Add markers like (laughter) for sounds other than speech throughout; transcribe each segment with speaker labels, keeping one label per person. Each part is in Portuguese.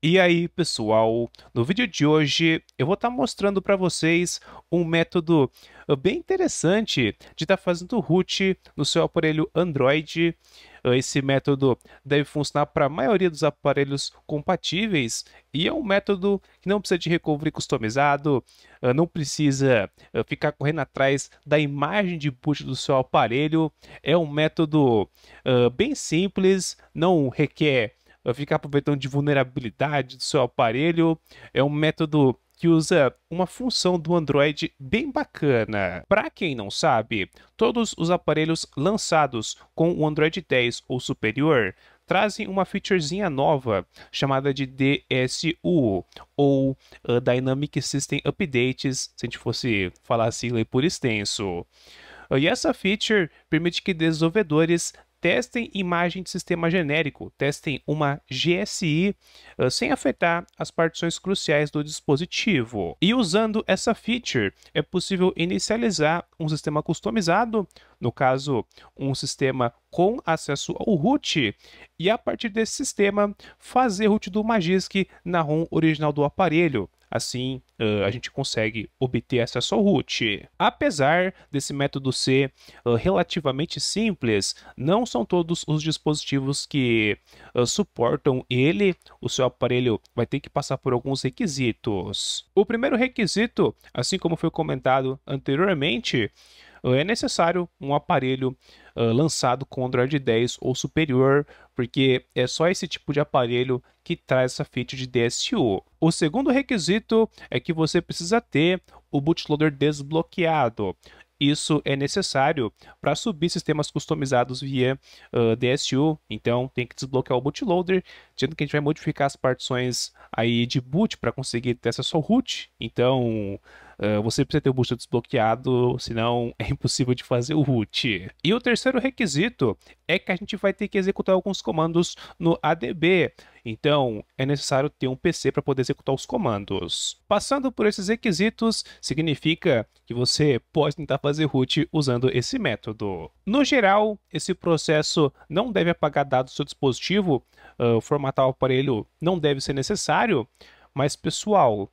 Speaker 1: E aí, pessoal, no vídeo de hoje eu vou estar tá mostrando para vocês um método uh, bem interessante de estar tá fazendo root no seu aparelho Android. Uh, esse método deve funcionar para a maioria dos aparelhos compatíveis e é um método que não precisa de recovery customizado, uh, não precisa ficar correndo atrás da imagem de boot do seu aparelho. É um método bem simples, não requer ficar aproveitando de vulnerabilidade do seu aparelho. É um método que usa uma função do Android bem bacana. Para quem não sabe, todos os aparelhos lançados com o Android 10 ou superior trazem uma featurezinha nova chamada de DSU ou uh, Dynamic System Updates, se a gente fosse falar a por extenso. E essa feature permite que desenvolvedores testem imagem de sistema genérico, testem uma GSI uh, ah, sem afetar as partições cruciais do dispositivo. E usando essa feature, é possível inicializar um sistema customizado, no caso, um sistema com acesso ao root e a partir desse sistema fazer root do Magisk na ROM original do aparelho. Assim, uh, a gente consegue obter acesso ao root. Apesar desse método ser uh, relativamente simples, não são todos os dispositivos que uh, suportam ele. O seu aparelho vai ter que passar por alguns requisitos. O primeiro requisito, assim como foi comentado anteriormente, é necessário um aparelho ah, lançado com Android 10 ou superior, porque é só esse tipo de aparelho que traz essa feature de DSO. O segundo requisito é que você precisa ter o bootloader desbloqueado. Isso é necessário para subir sistemas customizados via uh, ah, DSU, então tem que desbloquear o bootloader, tendo que a gente vai modificar as partições aí de boot para conseguir ter acesso ao root. Então, ah, você precisa ter o booster desbloqueado, senão é impossível de fazer o root. E o terceiro requisito é que a gente vai ter que executar alguns comandos no ADB. Então, é necessário ter um PC para poder executar os comandos. Passando por esses requisitos, significa que você pode tentar fazer root usando esse método. No geral, esse processo não deve apagar dados do seu dispositivo, uh, formatar o aparelho não deve ser necessário, mas pessoal,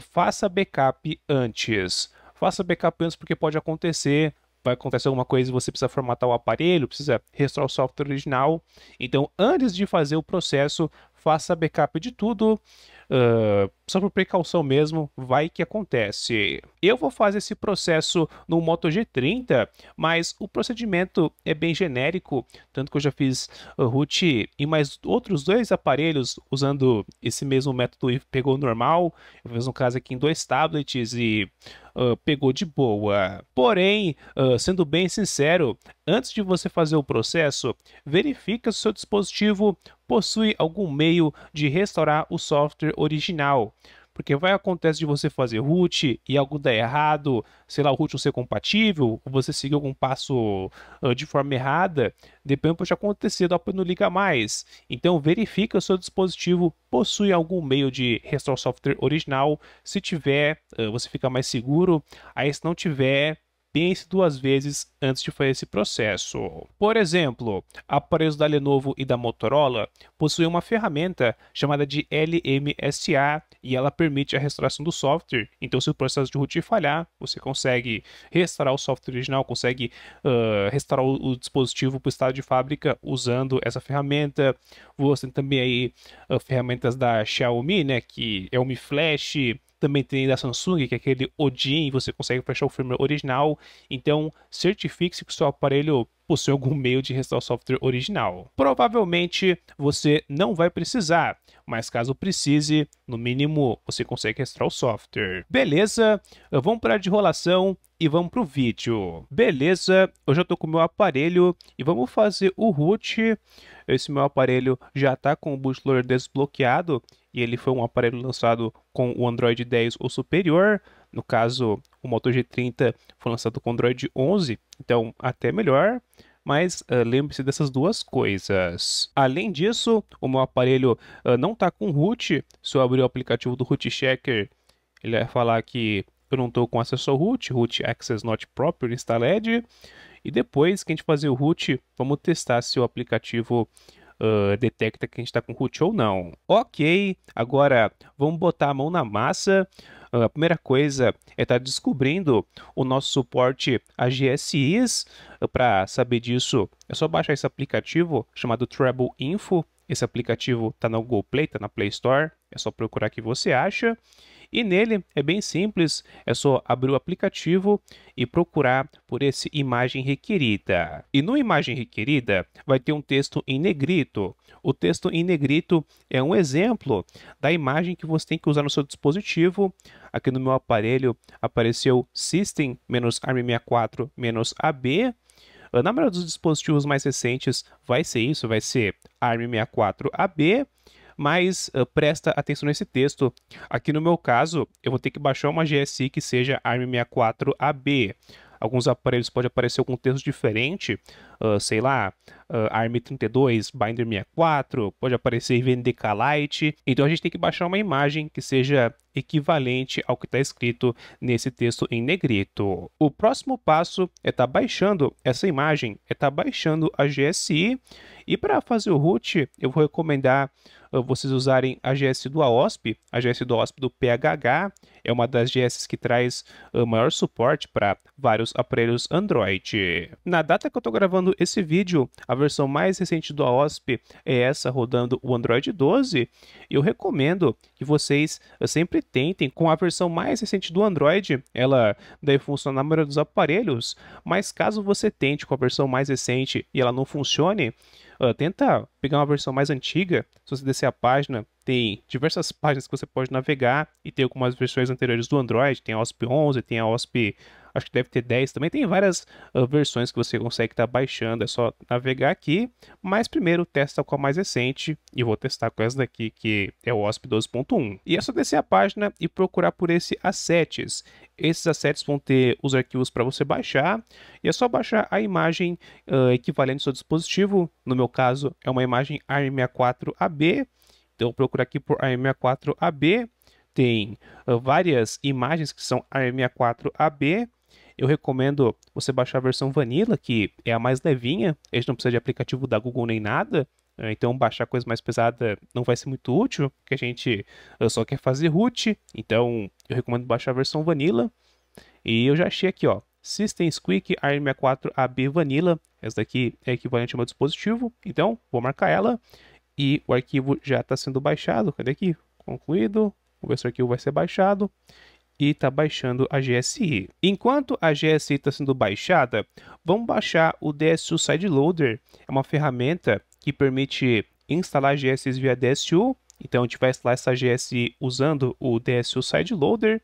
Speaker 1: faça backup antes. Faça backup antes porque pode acontecer, vai acontecer alguma coisa e você precisa formatar o aparelho, precisa restaurar o software original. Então, antes de fazer o processo, faça backup de tudo, Uh, só por precaução mesmo, vai que acontece. Eu vou fazer esse processo no Moto G30, mas o procedimento é bem genérico, tanto que eu já fiz uh, root e mais outros dois aparelhos usando esse mesmo método e pegou normal. Eu fiz um caso aqui em dois tablets e uh, pegou de boa. Porém, uh, sendo bem sincero, antes de você fazer o processo, verifica se seu dispositivo possui algum meio de restaurar o software original. Porque vai acontecer de você fazer root e algo dar errado, sei lá, o root não ser compatível, ou você seguir algum passo uh, de forma errada, depois pode acontecer, a não liga mais. Então verifica se o seu dispositivo possui algum meio de restaurar software original. Se tiver, uh, você fica mais seguro. Aí se não tiver, pense duas vezes antes de fazer esse processo. Por exemplo, aparelhos da Lenovo e da Motorola possuem uma ferramenta chamada de LMSA e ela permite a restauração do software. Então, se o processo de root falhar, você consegue restaurar o software original, consegue uh, restaurar o, dispositivo para o estado de fábrica usando essa ferramenta. Você tem também aí uh, ferramentas da Xiaomi, né, que é o Mi Flash, também tem da Samsung, que é aquele Odin, você consegue fechar o firmware original. Então, certifique-se que o seu aparelho possui algum meio de restaurar o software original. Provavelmente você não vai precisar, mas caso precise, no mínimo você consegue restaurar o software. Beleza, vamos parar de enrolação e vamos para o vídeo. Beleza, eu já estou com o meu aparelho e vamos fazer o root. Esse meu aparelho já está com o bootloader desbloqueado e ele foi um aparelho lançado com o Android 10 ou superior. No caso, o Moto G30 foi lançado com Android 11, então até melhor. Mas uh, lembre-se dessas duas coisas. Além disso, o meu aparelho uh, não está com root. Se eu abrir o aplicativo do Root Checker, ele vai falar que eu não estou com acesso ao root, root access not proper installed. E depois que a gente fazer o root, vamos testar se o aplicativo detecta que a gente está com root ou não. Ok, agora vamos botar a mão na massa. Uh, a primeira coisa é estar tá descobrindo o nosso suporte a GSIs. Para saber disso, é só baixar esse aplicativo chamado Treble Info. Esse aplicativo está na Google Play, está na Play Store. É só procurar que você acha. E nele é bem simples, é só abrir o aplicativo e procurar por esse imagem requerida. E no imagem requerida vai ter um texto em negrito. O texto em negrito é um exemplo da imagem que você tem que usar no seu dispositivo. Aqui no meu aparelho apareceu system-arm64-ab. Na maioria dos dispositivos mais recentes vai ser isso, vai ser ARM64AB mas uh, presta atenção nesse texto. Aqui no meu caso, eu vou ter que baixar uma GSI que seja ARM64AB. Alguns aparelhos podem aparecer com um texto diferente, ah, sei lá, uh, ah, ARM32, Binder 64, pode aparecer VNDK Lite. Então a gente tem que baixar uma imagem que seja equivalente ao que está escrito nesse texto em negrito. O próximo passo é estar tá baixando essa imagem, é estar tá baixando a GSI. E para fazer o root, eu vou recomendar uh, vocês usarem a GS do AOSP, a GS do AOSP do PHH, é uma das GS que traz uh, maior suporte para vários aparelhos Android. Na data que eu estou gravando esse vídeo, a versão mais recente do AOSP é essa rodando o Android 12. Eu recomendo que vocês eh, sempre tentem com a versão mais recente do Android. Ela deve funcionar na maioria dos aparelhos, mas caso você tente com a versão mais recente e ela não funcione, uh, tenta pegar uma versão mais antiga. Se você descer a página, tem diversas páginas que você pode navegar e tem algumas versões anteriores do Android. Tem a OSP 11, tem a OSP acho que deve ter 10 também. Tem várias uh, versões que você consegue estar tá baixando, é só navegar aqui. Mas primeiro testa com a mais recente e vou testar com essa daqui que é o OSP 12.1. E é só descer a página e procurar por esse assets. Esses assets vão ter os arquivos para você baixar e é só baixar a imagem uh, equivalente ao seu dispositivo. No meu caso, é uma imagem ARM64AB. Então, procurar aqui por ARM64AB tem uh, várias imagens que são ARM64AB eu recomendo você baixar a versão Vanilla, que é a mais levinha, a gente não precisa de aplicativo da Google nem nada, né? então baixar coisa mais pesada não vai ser muito útil, porque a gente eh, só quer fazer root, então eu recomendo baixar a versão Vanilla. E eu já achei aqui, ó, System Squeak ARM64AB Vanilla, essa daqui é equivalente ao meu dispositivo, então vou marcar ela e o arquivo já está sendo baixado, cadê aqui? Concluído, o ver se o arquivo vai ser baixado e está baixando a GSI. Enquanto a GSI está sendo baixada, vamos baixar o DSU Sideloader. É uma ferramenta que permite instalar GSIs via DSU. Então a gente vai instalar essa GSI usando o DSU Sideloader.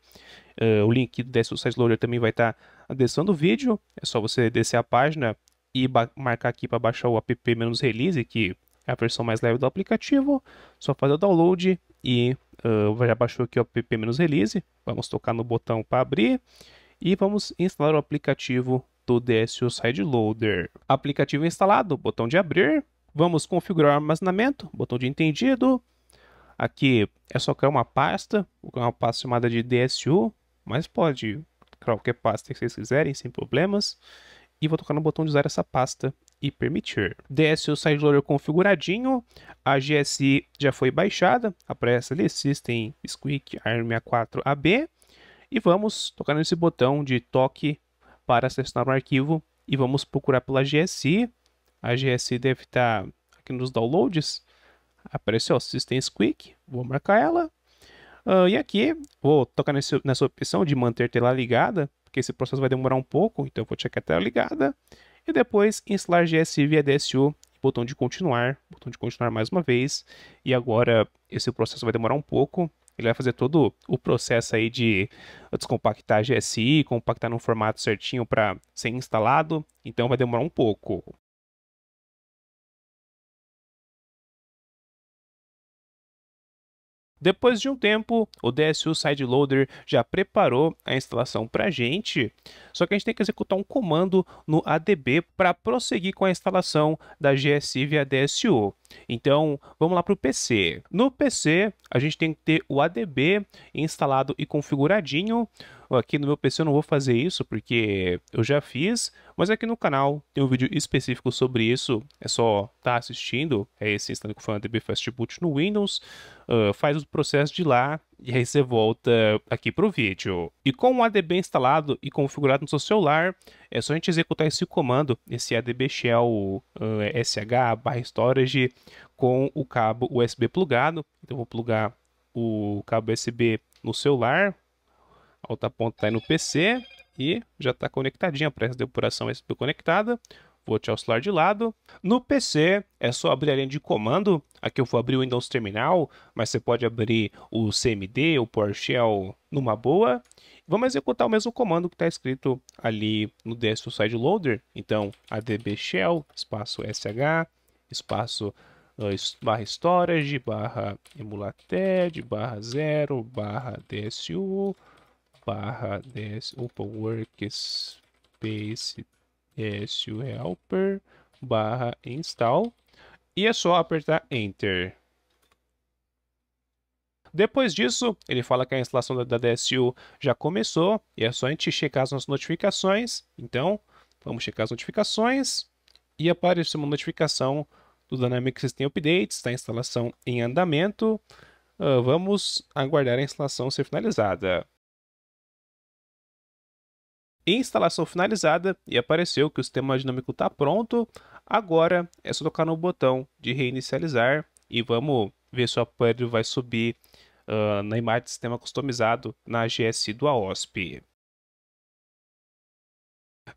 Speaker 1: Uh, ah, o link do DSU Sideloader também vai estar tá na descrição do vídeo. É só você descer a página e marcar aqui para baixar o app-release, que é a versão mais leve do aplicativo. Só fazer o download e uh, ah, já baixou aqui o app-release, vamos tocar no botão para abrir e vamos instalar o aplicativo do DSO Sideloader. Aplicativo instalado, botão de abrir, vamos configurar o armazenamento, botão de entendido, aqui é só criar uma pasta, uma pasta chamada de DSU, mas pode criar qualquer pasta que vocês quiserem, sem problemas, e vou tocar no botão de usar essa pasta e permitir. DSO SideLoader configuradinho, a GSI já foi baixada, aparece ali System Squeak ARM64AB e vamos tocar nesse botão de toque para acessar o um arquivo e vamos procurar pela GSI. A GSI deve estar tá aqui nos downloads, apareceu System Squeak, vou marcar ela. Uh, e aqui, vou tocar nesse, nessa opção de manter tela ligada, porque esse processo vai demorar um pouco, então eu vou checar a tela ligada e depois instalar GSI via DSU, botão de continuar, botão de continuar mais uma vez, e agora esse processo vai demorar um pouco, ele vai fazer todo o processo aí de descompactar GSI, compactar num formato certinho para ser instalado, então vai demorar um pouco. Depois de um tempo, o DSU Sideloader já preparou a instalação para a gente, só que a gente tem que executar um comando no ADB para prosseguir com a instalação da GSI via DSU. Então, vamos lá para o PC. No PC, a gente tem que ter o ADB instalado e configuradinho aqui no meu PC eu não vou fazer isso porque eu já fiz, mas aqui no canal tem um vídeo específico sobre isso, é só estar tá assistindo, é esse foi FanDB Fast Boot no Windows, uh, faz o processo de lá e aí você volta aqui para o vídeo. E com o ADB instalado e configurado no seu celular, é só a gente executar esse comando, esse ADB shell uh, sh/storage com o cabo USB plugado. Então vou plugar o cabo USB no celular, a tá ponta está aí no PC e já está conectadinha. Para essa depuração é estou conectada. Vou te auxiliar de lado. No PC é só abrir a linha de comando. Aqui eu vou abrir o Windows Terminal, mas você pode abrir o CMD, o PowerShell numa boa. Vamos executar o mesmo comando que está escrito ali no DSU side loader. Então, adb shell espaço sh espaço ah, barra storage, barra emulated, barra zero barra dsu, barra dash opa, workspace dash helper barra install e é só apertar enter. Depois disso, ele fala que a instalação da, DSU já começou e é só a gente checar as nossas notificações. Então, vamos checar as notificações e aparece uma notificação do Dynamics System Updates, a instalação em andamento. Uh, vamos aguardar a instalação ser finalizada instalação finalizada e apareceu que o sistema dinâmico está pronto. Agora é só tocar no botão de reinicializar e vamos ver se o aparelho vai subir uh, na imagem de sistema customizado na GS do AOSP.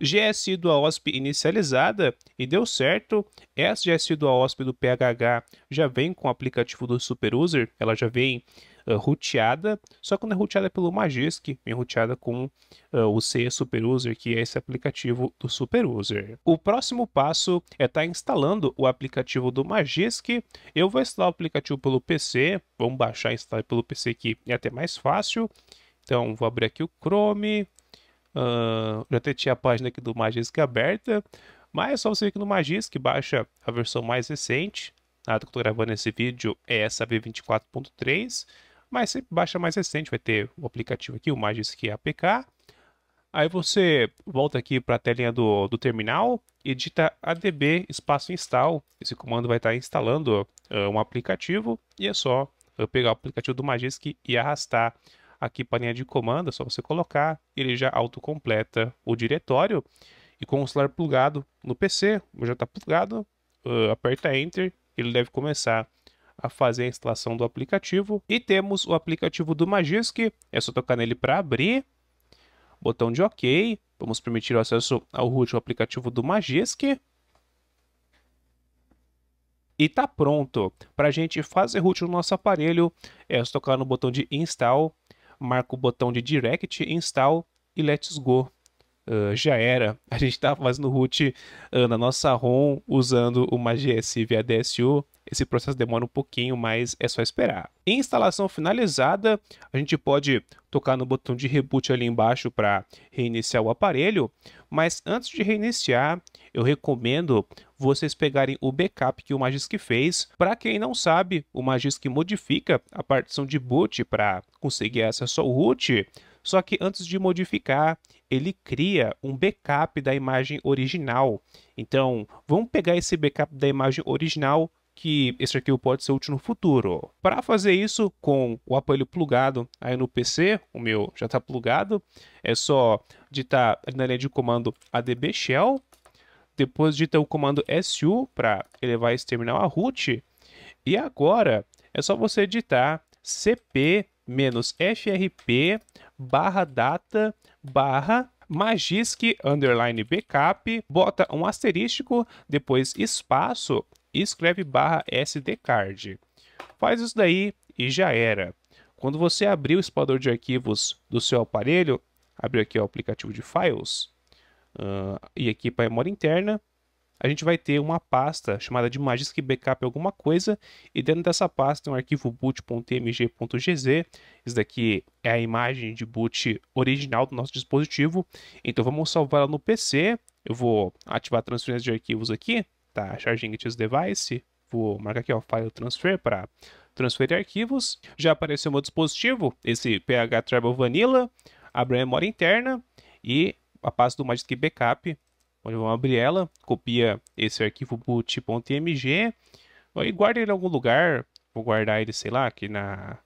Speaker 1: GS do AOSP inicializada e deu certo. Essa GS do AOSP do PHH já vem com o aplicativo do SuperUser, ela já vem uh, só que é roteada pelo Magisk, é roteada com uh, o C SuperUser, que é esse aplicativo do SuperUser. O próximo passo é estar tá instalando o aplicativo do Magisk. Eu vou instalar o aplicativo pelo PC, vamos baixar e instalar pelo PC que é até mais fácil. Então, vou abrir aqui o Chrome. Uh, já até tinha a página aqui do Magisk aberta. Mas é só você aqui no Magisk, baixa a versão mais recente. A ah, data que eu estou gravando esse vídeo é essa V24.3. Mas você baixa mais recente, vai ter o aplicativo aqui, o Magisk é APK. Aí você volta aqui para a telinha do, do terminal edita adb espaço install. Esse comando vai estar tá instalando uh, um aplicativo e é só eu pegar o aplicativo do Magisk e arrastar aqui para a linha de comando, é só você colocar, ele já autocompleta o diretório. E com o celular plugado no PC, já está plugado, uh, aperta Enter, ele deve começar a fazer a instalação do aplicativo. E temos o aplicativo do Magisk, é só tocar nele para abrir, botão de OK, vamos permitir o acesso ao root do aplicativo do Magisk. E está pronto. Para a gente fazer root no nosso aparelho, é só tocar no botão de Install, marca o botão de Direct Install e Let's Go. Uh, já era. A gente estava fazendo root uh, na nossa ROM usando uma GS via DSU. Esse processo demora um pouquinho, mas é só esperar. Em instalação finalizada, a gente pode tocar no botão de reboot ali embaixo para reiniciar o aparelho, mas antes de reiniciar, eu recomendo vocês pegarem o backup que o Magisk fez. Para quem não sabe, o Magisk modifica a partição de boot para conseguir acesso ao root, só que antes de modificar, ele cria um backup da imagem original. Então, vamos pegar esse backup da imagem original que esse arquivo pode ser útil no futuro. Para fazer isso com o aparelho plugado aí no PC, o meu já está plugado, é só digitar na linha de comando adb shell, depois digita o comando su para elevar esse terminal a root, e agora é só você digitar cp menos frp barra data barra magisk underline backup, bota um asterístico, depois espaço e escreve barra sdcard. Faz isso daí e já era. Quando você abrir o explorador de arquivos do seu aparelho, abrir aqui o aplicativo de files uh, e aqui para é memória interna, a gente vai ter uma pasta chamada de Magisk Backup alguma coisa, e dentro dessa pasta tem um arquivo boot.mg.gz, isso daqui é a imagem de boot original do nosso dispositivo, então vamos salvar ela no PC, eu vou ativar a transferência de arquivos aqui, tá, charging this device, vou marcar aqui, ó, file transfer para transferir arquivos, já apareceu meu dispositivo, esse PH Travel Vanilla, abre a memória interna, e a pasta do Magisk Backup onde vamos abrir ela, copia esse arquivo boot.mg tipo e guarda ele em algum lugar. Vou guardar ele, sei lá, aqui na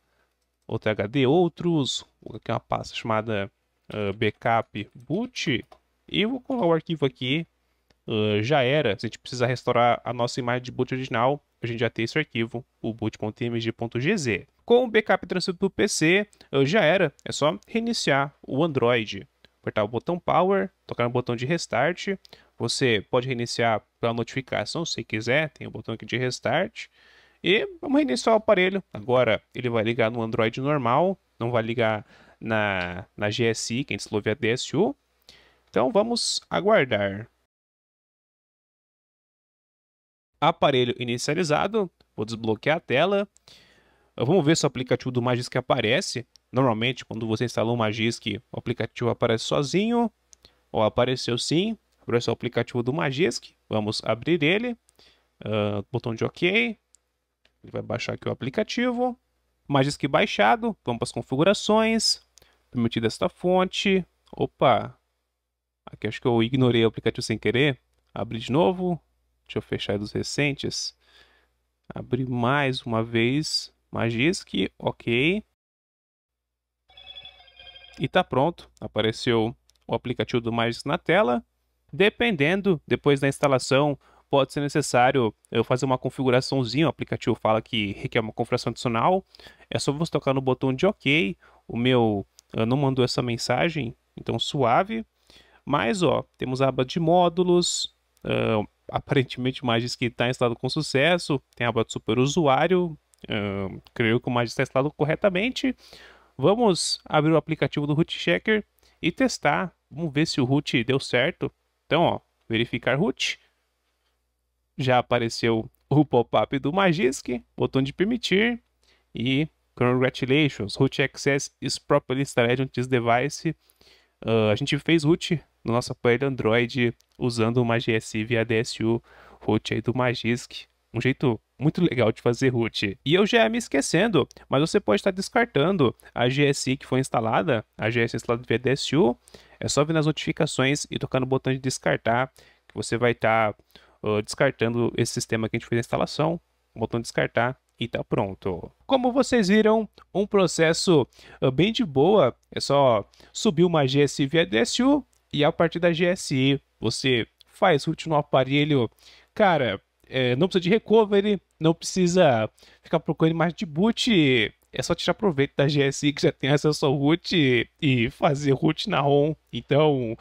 Speaker 1: outra HD, outros, aqui uma pasta chamada uh, backup boot. E vou colar o arquivo aqui. Uh, já era. Se a gente precisar restaurar a nossa imagem de boot original, a gente já tem esse arquivo, o boot.mg.gz. Com o backup transferido para o PC, uh, ah, já era. É só reiniciar o Android apertar o botão Power, tocar no botão de Restart. Você pode reiniciar pela notificação se quiser, tem o botão aqui de Restart. E vamos reiniciar o aparelho. Agora ele vai ligar no Android normal, não vai ligar na, na GSI, que a gente instalou DSU. Então vamos aguardar. Aparelho inicializado, vou desbloquear a tela. Vamos ver se o aplicativo do Magisk aparece. Normalmente, quando você instalou uma Magisk, o aplicativo aparece sozinho, ou apareceu sim, apareceu o aplicativo do Magisk, vamos abrir ele, uh, botão de OK, ele vai baixar aqui o aplicativo, Magisk baixado, vamos para as configurações, permitir esta fonte, opa, aqui acho que eu ignorei o aplicativo sem querer, abrir de novo, deixa eu fechar dos recentes, abrir mais uma vez, Magisk, ok, e está pronto. Apareceu o aplicativo do Magix na tela. Dependendo, depois da instalação, pode ser necessário eu fazer uma configuraçãozinha. O aplicativo fala que requer uma configuração adicional. É só você tocar no botão de OK. O meu ah, não mandou essa mensagem, então suave. Mas, ó, temos a aba de módulos. Uh, (laughs) aparentemente, o Magis que está instalado com sucesso. Tem a aba de super usuário. Uh, creio que o Magis está instalado corretamente. Vamos abrir o aplicativo do root checker e testar. Vamos ver se o root deu certo. Então, ó, verificar root. Já apareceu o pop-up do Magisk, botão de permitir e congratulations, root access is properly installed on this device. Uh, a gente fez root no nosso aparelho Android usando o MagSV via DSU root aí do Magisk. Um jeito muito legal de fazer root. E eu já ia me esquecendo, mas você pode estar descartando a GSI que foi instalada, a GSI instalada via DSU. É só vir nas notificações e tocar no botão de descartar, que você vai estar tá, uh, descartando esse sistema que a gente fez a instalação. botão de descartar e tá pronto. Como vocês viram, um processo uh, bem de boa. É só subir uma GSI via DSU e a partir da GSI você faz root no aparelho. Cara, é, não precisa de recovery, não precisa ficar procurando mais de boot. É só tirar proveito da GSI que já tem acesso ao root e fazer root na ROM. Então,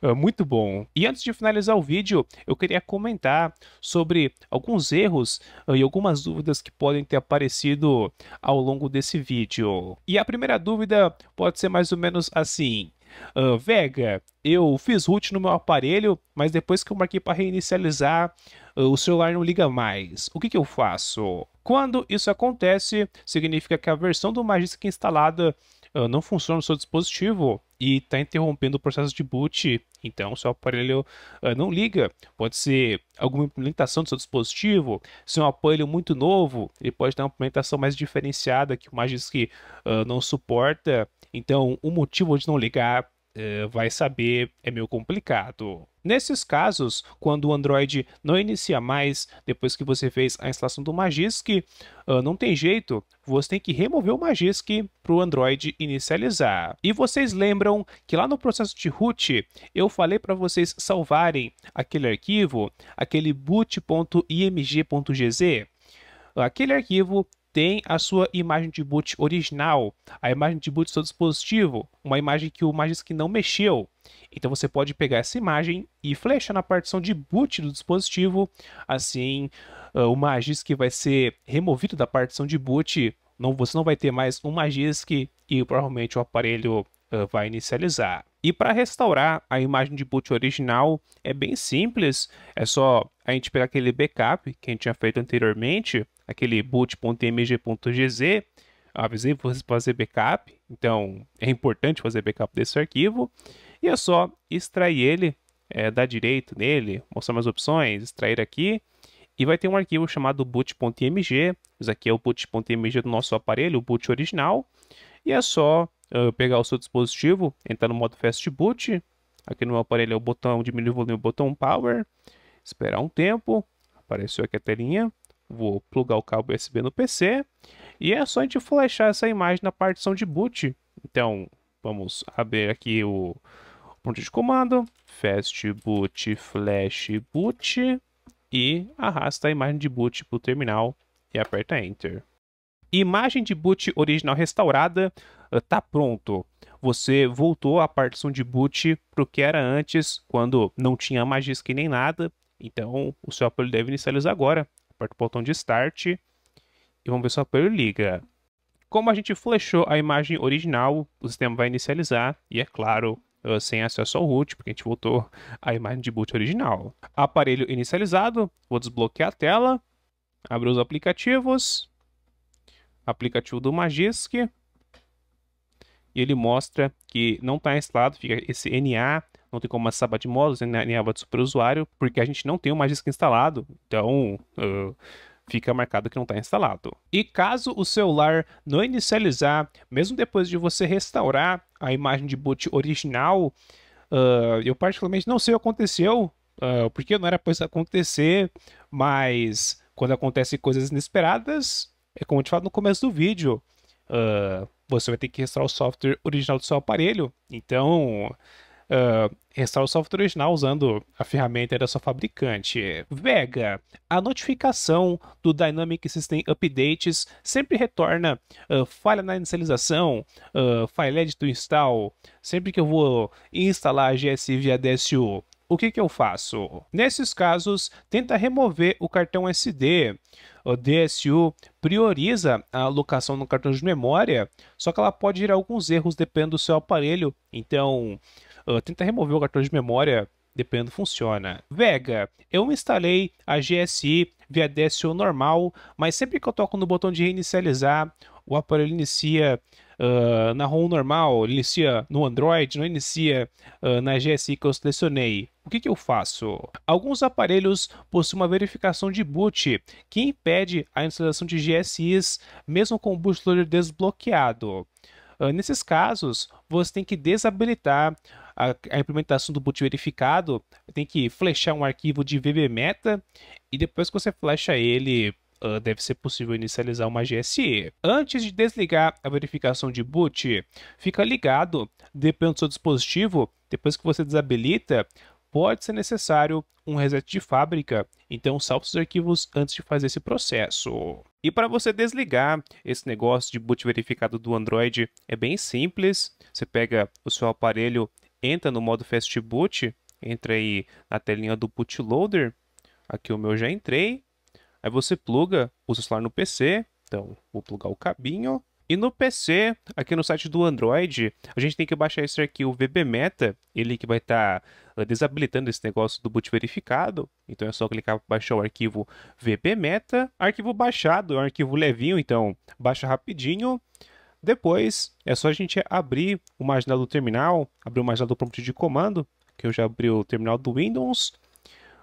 Speaker 1: é muito bom. E antes de finalizar o vídeo, eu queria comentar sobre alguns erros eh, e algumas dúvidas que podem ter aparecido ao longo desse vídeo. E a primeira dúvida pode ser mais ou menos assim. Uh, Vega, eu fiz root no meu aparelho, mas depois que eu marquei para reinicializar, ah, o celular não liga mais. O que, que eu faço? Quando isso acontece, significa que a versão do Magisk instalada uh, não funciona no seu dispositivo e está interrompendo o processo de boot. Então, seu aparelho uh, não liga. Pode ser alguma implementação do seu dispositivo. Se é um aparelho muito novo, ele pode ter uma implementação mais diferenciada que o Magisk uh, não suporta. Então, o motivo de não ligar eh, vai saber, é meio complicado. Nesses casos, quando o Android não inicia mais depois que você fez a instalação do Magisk, uh, não tem jeito, você tem que remover o Magisk para o Android inicializar. E vocês lembram que lá no processo de root eu falei para vocês salvarem aquele arquivo, aquele boot.img.gz? Aquele arquivo tem a sua imagem de boot original, a imagem de boot do seu dispositivo, uma imagem que o Magisk não mexeu. Então você pode pegar essa imagem e flechar na partição de boot do dispositivo, assim ah, o Magisk vai ser removido da partição de boot, não, você não vai ter mais um Magisk e provavelmente o aparelho ah, vai inicializar. E para restaurar a imagem de boot original é bem simples, é só a gente pegar aquele backup que a gente tinha feito anteriormente aquele boot.mg.gz. Avisei para fazer backup, então é importante fazer backup desse arquivo. E é só extrair ele, é, eh, dar direito nele, mostrar mais opções, extrair aqui. E vai ter um arquivo chamado boot.mg. Isso aqui é o boot.mg do nosso aparelho, o boot original. E é só uh, pegar o seu dispositivo, entrar no modo fast boot. Aqui no meu aparelho é o botão diminuir o volume, o botão power. Esperar um tempo. Apareceu aqui a telinha vou plugar o cabo USB no PC e é só a gente flashar essa imagem na partição de boot. Então, vamos abrir aqui o ponto de comando, fast boot flash boot e arrasta a imagem de boot para o terminal e aperta enter. Imagem de boot original restaurada, eh, tá pronto. Você voltou a partição de boot para o que era antes, quando não tinha Magisk nem nada. Então, o seu aparelho deve inicializar agora aperta o botão de Start e vamos ver se o aparelho liga. Como a gente flechou a imagem original, o sistema vai inicializar e, é claro, eh, sem acesso ao root, porque a gente voltou à imagem de boot original. Aparelho inicializado, vou desbloquear a tela, abrir os aplicativos, aplicativo do Magisk, e ele mostra que não está instalado, fica esse NA não tem como acessar Batmodos nem, nem aba é de usuário porque a gente não tem o Magisk instalado. Então. Uh, fica marcado que não está instalado. E caso o celular não inicializar, mesmo depois de você restaurar a imagem de boot original, uh, eu particularmente não sei o que aconteceu, uh, porque não era para isso acontecer, mas quando acontecem coisas inesperadas, é como eu te falo no começo do vídeo, uh, você vai ter que restaurar o software original do seu aparelho. Então, uh, ah, restaurar o software original usando a ferramenta da sua fabricante. Vega, a notificação do Dynamic System Updates sempre retorna uh, falha na inicialização, uh, file edit to install. Sempre que eu vou instalar a GS via DSU, o que, que eu faço? Nesses casos, tenta remover o cartão SD. O DSU prioriza a alocação no cartão de memória, só que ela pode gerar alguns erros dependendo do seu aparelho. Então, Uh, tenta remover o cartão de memória, dependendo, funciona. Vega, eu instalei a GSI via DSO normal, mas sempre que eu toco no botão de reinicializar, o aparelho inicia uh, na ROM normal, inicia no Android, não inicia uh, na GSI que eu selecionei. O que, que, eu faço? Alguns aparelhos possuem uma verificação de boot que impede a instalação de GSIs mesmo com o bootloader desbloqueado. Uh, nesses casos, você tem que desabilitar a, a implementação do boot verificado, tem que flechar um arquivo de VBMeta e depois que você flecha ele, uh, deve ser possível inicializar uma GSE. Antes de desligar a verificação de boot, fica ligado, dependendo do seu dispositivo, depois que você desabilita, pode ser necessário um reset de fábrica, então salve os arquivos antes de fazer esse processo. E para você desligar esse negócio de boot verificado do Android é bem simples, você pega o seu aparelho entra no modo Fast Boot, entra aí na telinha do bootloader, aqui o meu já entrei, aí você pluga o seu celular no PC, então vou plugar o cabinho, e no PC, aqui no site do Android, a gente tem que baixar esse arquivo VBMeta, ele que vai estar tá eh, desabilitando esse negócio do boot verificado. Então é só clicar para baixar o arquivo VBMeta. Arquivo baixado, é um arquivo levinho, então baixa rapidinho. Depois, é só a gente abrir o marginal do terminal, abrir o marginal do prompt de comando, que eu já abri o terminal do Windows.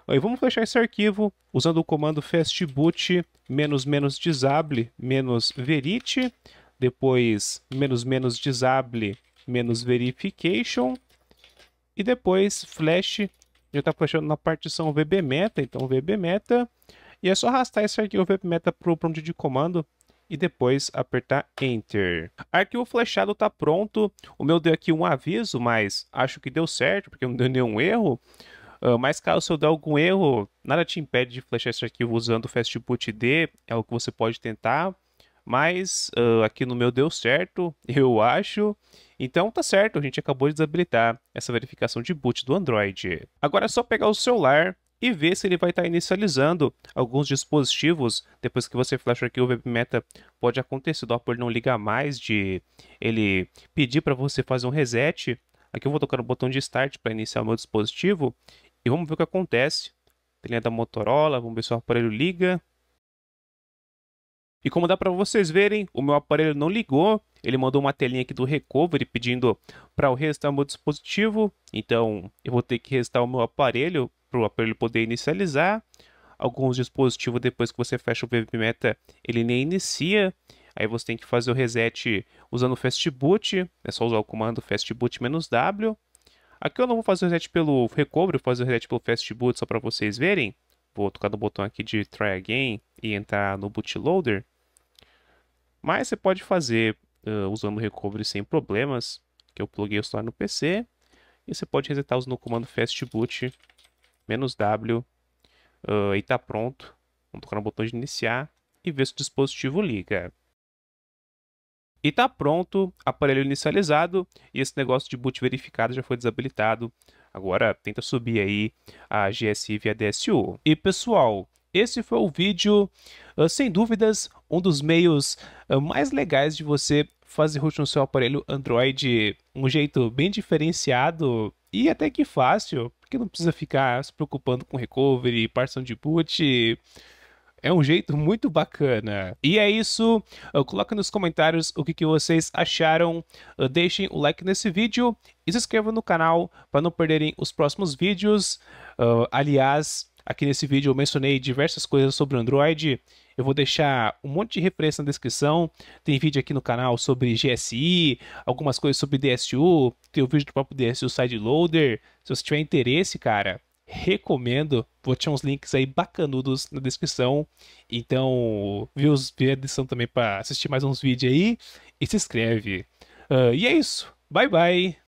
Speaker 1: E vamos fechar esse arquivo usando o comando fastboot -disable "-verite", depois -disable "-verification", e depois flash, já está fechando na partição vbmeta, então vbmeta, e é só arrastar esse arquivo vbmeta para o prompt de comando, e depois apertar Enter. Arquivo flechado está pronto. O meu deu aqui um aviso, mas acho que deu certo, porque não deu nenhum erro. Uh, mas caso eu der algum erro, nada te impede de flechar esse arquivo usando o d é o que você pode tentar. Mas uh, aqui no meu deu certo, (laughs) eu acho. Então tá certo, a gente acabou de desabilitar essa verificação de boot do Android. Agora é só pegar o celular e ver se ele vai estar tá inicializando alguns dispositivos depois que você flash aqui o WebMeta pode acontecer do Apple não ligar mais de ele pedir para você fazer um reset aqui eu vou tocar no botão de start para iniciar o meu dispositivo e vamos ver o que acontece telinha da Motorola vamos ver se o aparelho liga e como dá para vocês verem, o meu aparelho não ligou, ele mandou uma telinha aqui do recovery pedindo para eu restar o meu dispositivo, então eu vou ter que restar o meu aparelho para ele poder inicializar. Alguns dispositivos, depois que você fecha o Meta ele nem inicia. Aí você tem que fazer o reset usando o fastboot. É só usar o comando fastboot-w. Aqui eu não vou fazer o reset pelo recovery, vou fazer o reset pelo fastboot só para vocês verem. Vou tocar no botão aqui de try again e entrar no bootloader. Mas você pode fazer uh, usando o recovery sem problemas, que eu pluguei o celular no PC. E você pode resetar usando o comando fastboot menos W uh, e tá pronto. Vamos tocar no botão de iniciar e ver se o dispositivo liga. E está pronto, aparelho inicializado e esse negócio de boot verificado já foi desabilitado. Agora tenta subir aí a GSI via DSU. E pessoal, esse foi o vídeo, ah, sem dúvidas, um dos meios ah, mais legais de você fazer root no seu aparelho Android, um jeito bem diferenciado e até que fácil porque não precisa ficar se preocupando com recovery, partição de boot. É um jeito muito bacana. E é isso. Ah, coloca nos comentários o que, que vocês acharam. Ah, deixem o like nesse vídeo e se inscrevam no canal para não perderem os próximos vídeos. Uh, aliás, aqui nesse vídeo eu mencionei diversas coisas sobre Android eu vou deixar um monte de referência na descrição. Tem vídeo aqui no canal sobre GSI, algumas coisas sobre DSU. Tem o vídeo do próprio DSU Sideloader. Se você tiver interesse, cara, recomendo. Vou deixar uns links aí bacanudos na descrição. Então, vê, os, vê a descrição também para assistir mais uns vídeos aí. E se inscreve. Uh, e é isso. Bye, bye.